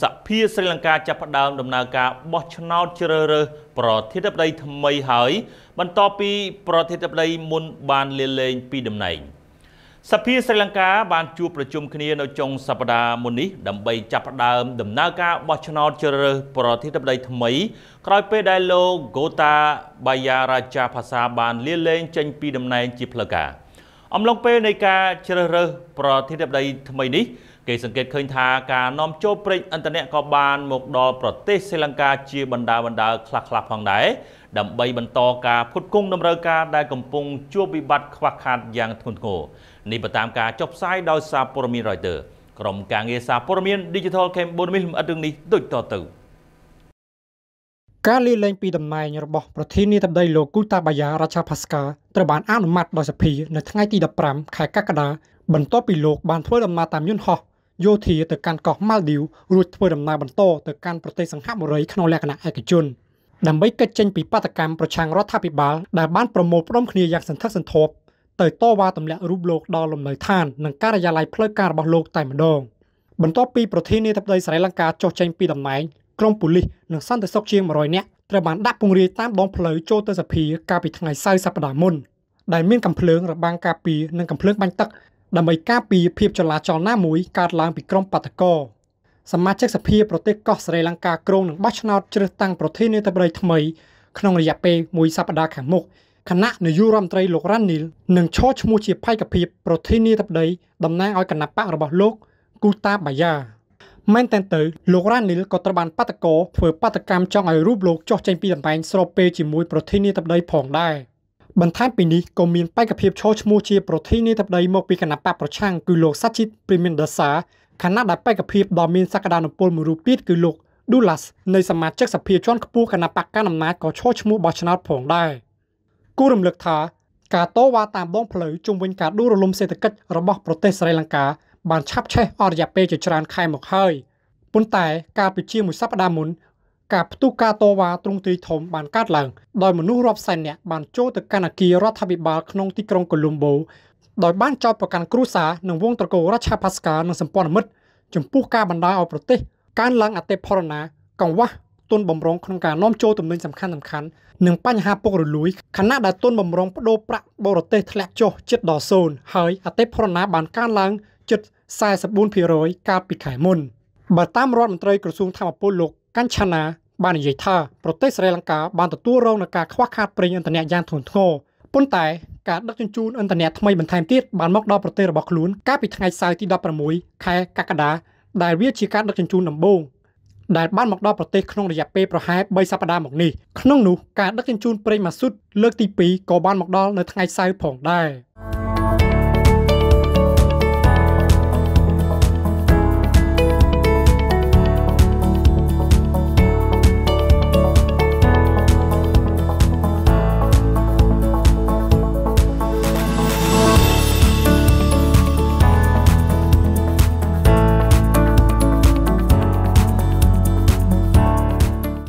សភាស្រីលង្កាចាប់ផ្ដើមដំណើរការបោះឆ្នោតជ្រើសរើសប្រធានាធិបតីថ្មីហើយបន្ទាប់ពីប្រធានាធិបតីមុនបានលាលែងពីតំណែងសភាស្រីលង្កាបានជួបប្រជុំគ្នានៅចុងសប្តាហ៍មុននេះដើម្បីចាប់ផ្ដើមដំណើរការបោះឆ្នោតជ្រើសរើសប្រធានាធិបតីថ្មី ក្រោយពេលដែលលោក Gota Bayaraja Phasa បាន លាលែងចេញពីតំណែង ជាផ្លូវការ អំឡុងពេលនៃការជ្រើសរើសប្រធានាធិបតីថ្មីនេះគេសង្កេតឃើញថាការនាំចូលប្រេងឥន្ធនៈក៏បាន មកដល់ប្រទេសស្រីលង្កាជាបណ្ដាបណ្ដាខ្លះៗផងដែរដើម្បីបន្តការផ្គត់ផ្គង់តម្រូវការដែលកំពុងជួបវិបត្តិខ្វះខាតយ៉ាងធ្ងន់ធ្ងរនេះបើតាមការចុះផ្សាយដោយសារព័ត៌មាន Reuters ក្រុមការងារសារព័ត៌មាន Digital Cambodia លម្អិតរឿងនេះដូចតទៅការលាលែងពីតំណែងរបស់ប្រធានាធិបតីលោកគូតាបាយ៉ារាជាផាស្កាត្រូវបានអនុម័តដោយសភានៅថ្ងៃទី15ខែកក្កដា បន្ទាប់ពីលោកបានធ្វើដំណើរតាមយន្តហោះយោធាទៅកាន់កោះម៉ាល់ឌីវរួចធ្វើដំណើរបន្តទៅកាន់ប្រទេសសង្ហបុរីក្នុងលក្ខណៈឯកជនដើម្បីកិច្ចចេញពីបាតកម្មប្រឆាំងរដ្ឋាភិបាលដែលបានប្រមូលផ្ដុំគ្នាយ៉ាងសន្ធឹកសន្ធាប់ទៅតវ៉ាទម្លាក់រូបលោកដល់លំនៅឋាននិងការិយាល័យផ្លូវការរបស់លោកតែម្ដងបន្ទាប់ពីប្រធានាធិបតីស្រីលង្កាចុះចេញពីតំណែងក្រុមប៉ូលីសនិងសន្តិសុខជាង100នាក់ត្រូវបានដាក់ពង្រាយតាមដងផ្លូវចូលទៅសភាកាលពីថ្ងៃសៅរ៍សប្តាហ៍មុនដែលមានកំភ្លើងរបាំងការពីនិងកំភ្លើងបាញ់ទឹកដើម្បីការពារភាពចលាចលណាមួយកើតឡើងពីក្រុមបាតកោសមាជិកសភាប្រទេសកោះសេរីលង្កាក្រុងនឹងបោះឆ្នោតជ្រើសតាំងប្រធានាធិបតីថ្មីក្នុងរយៈពេលមួយសប្តាហ៍ខាងមុខគណៈនាយករដ្ឋមន្ត្រីលោករ៉ានីលនឹងឈរឈ្មោះជាបេក្ខភាពប្រធានាធិបតីតំណាងឲ្យគណៈបករបស់លោក គូតាបាយ៉ាមែនតែនទៅលោករ៉ានីលក៏ត្រូវបានបាតកោធ្វើបាតកម្មចង់ឲ្យរូបលោកចុះចេញពីតំណែងស្របពេលជាមួយប្រធានាធិបតីផងដែរ។បន្ថែមពីនេះក៏មានបេក្ខភាពឈរឈ្មោះជាប្រធានាធិបតីមកពីគណៈបកប្រឆាំងគឺលោកសាជីតព្រីមៀនដាសាខណៈដែលបេក្ខភាពដ៏មានសក្តានុពលមួយរូបទៀតគឺលោក Dulas នៃសមាជិកសភាជាន់ខ្ពស់គណៈបកកណ្ដាលអំណាចក៏ឈរឈ្មោះបោះឆ្នោតផងដែរគួររំលឹកថាការតវ៉ាតាមដងផ្លូវជុំវិញការដួលរលំសេដ្ឋកិច្ចរបស់ប្រទេសស្រីលង្កា បានឆាប់ឆេះអស់រយៈពេលជាច្រើនខែមកហើយប៉ុន្តែកាលពីជាមួយសប្តាហ៍មុនការផ្ទុះការតវ៉ាទ្រង់ទ្រាយធំបានកើតឡើងដោយមនុស្សរាប់សែននាក់បានចូលទៅកាន់អគាររដ្ឋាភិបាលក្នុងទីក្រុងកូលុំបូដោយបានចោទប្រកាន់គ្រួសារនិងវងត្រកូលរដ្ឋាភាស្កានិងសម្ព័ន្ធមិត្តចំពោះការបណ្ដាលឲ្យប្រទេសកើនឡើងអតិផរណាកង្វះទុនបំរុងក្នុងការនាំចូលទំនិញសំខាន់សំខាន់និងបញ្ហាពុករលួយខណៈដែលទុនបំរុងប្តូរប្រាក់បរទេសធ្លាក់ចុះជិតដល់សូន្យហើយអតិផរណាបានកើនឡើងជិត44%កាលពីខែមុនបើតាមរដ្ឋមន្ត្រីក្រសួងធម្មពលលោកកញ្ឆាណាបាននិយាយថាប្រទេសស្រីលង្កាបានទទួលរងនឹងការខ្វះខាតប្រេងឥន្ធនៈយ៉ាងធ្ងន់ធ្ងរប៉ុន្តែការដឹកជញ្ជូនឥន្ធនៈថ្មីបន្ថែមទៀតបានមកដល់ប្រទេសរបស់ខ្លួនកាលពីថ្ងៃសៅរ៍ទី16ខែកក្កដា ដែលវាជាការដឹកជញ្ជូនដំបូងដែលបានមកដល់ប្រទេសក្នុងរយៈពេលប្រហែល3សប្តាហ៍មកនេះក្នុងនោះការដឹកជញ្ជូនប្រេងម៉ាស៊ូតលើកទី2ក៏បានមកដល់នៅថ្ងៃសៅរ៍ផងដែរ។